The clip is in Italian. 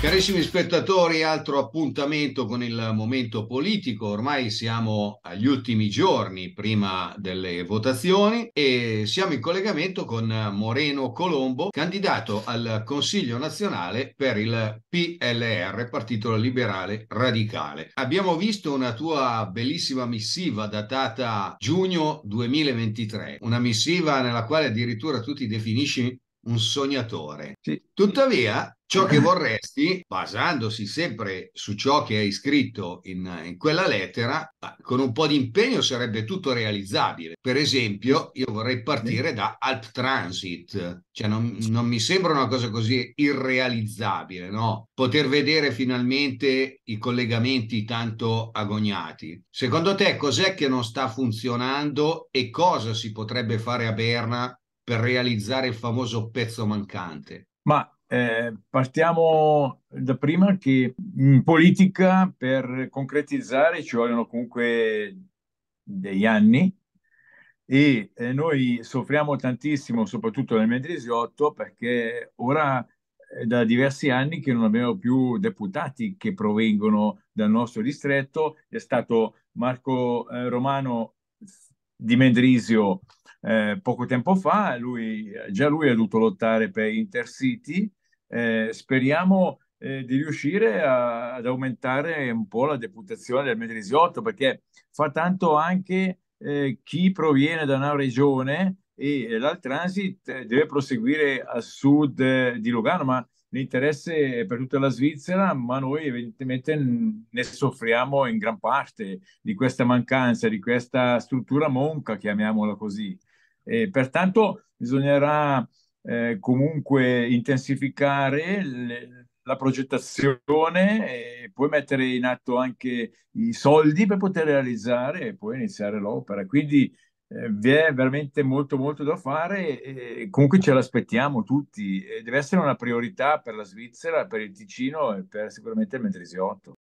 Carissimi spettatori, altro appuntamento con il momento politico. Ormai siamo agli ultimi giorni prima delle votazioni e siamo in collegamento con Moreno Colombo, candidato al Consiglio nazionale per il PLR, Partito Liberale Radicale. Abbiamo visto una tua bellissima missiva datata giugno 2023, una missiva nella quale addirittura tu ti definisci un sognatore. Sì. Tuttavia, ciò che vorresti, basandosi sempre su ciò che hai scritto in, in, quella lettera, con un po' di impegno sarebbe tutto realizzabile. Per esempio, io vorrei partire da Alp Transit, cioè non, non mi sembra una cosa così irrealizzabile, no? Poter vedere finalmente i collegamenti tanto agognati. Secondo te cos'è che non sta funzionando e cosa si potrebbe fare a Berna per realizzare il famoso pezzo mancante? Ma eh, partiamo da prima che in politica per concretizzare ci vogliono comunque degli anni e eh, noi soffriamo tantissimo, soprattutto nel Mendrisiotto, perché ora è da diversi anni che non abbiamo più deputati che provengono dal nostro distretto, è stato Marco eh, Romano di Mendrisio eh, poco tempo fa, lui, già lui ha dovuto lottare per Intercity, eh, speriamo eh, di riuscire a, ad aumentare un po' la deputazione del Medrisiotto perché fa tanto anche eh, chi proviene da una regione e l'Altransit eh, deve proseguire a sud eh, di Lugano, ma l'interesse è per tutta la Svizzera, ma noi evidentemente ne soffriamo in gran parte di questa mancanza, di questa struttura monca, chiamiamola così. E pertanto bisognerà eh, comunque intensificare le, la progettazione e poi mettere in atto anche i soldi per poter realizzare e poi iniziare l'opera. Quindi eh, vi è veramente molto molto da fare e comunque ce l'aspettiamo tutti. E deve essere una priorità per la Svizzera, per il Ticino e per sicuramente il Mendrisiotto.